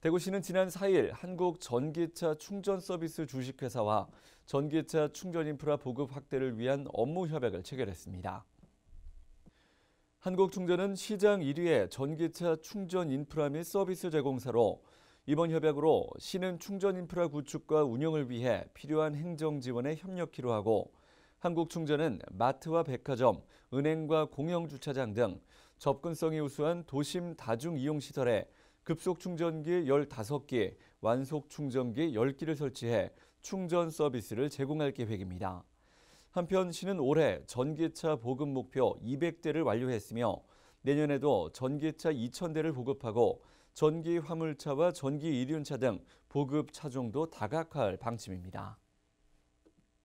대구시는 지난 4일 한국 전기차 충전 서비스 주식회사와 전기차 충전 인프라 보급 확대를 위한 업무 협약을 체결했습니다. 한국충전은 시장 1위의 전기차 충전 인프라 및 서비스 제공사로 이번 협약으로 시는 충전 인프라 구축과 운영을 위해 필요한 행정 지원에 협력키로 하고 한국충전은 마트와 백화점, 은행과 공영주차장 등 접근성이 우수한 도심 다중 이용 시설에 급속 충전기 15개, 완속 충전기 10기를 설치해 충전 서비스를 제공할 계획입니다. 한편 시는 올해 전기차 보급 목표 200대를 완료했으며 내년에도 전기차 2,000대를 보급하고 전기 화물차와 전기 이륜차 등 보급 차종도 다각화할 방침입니다.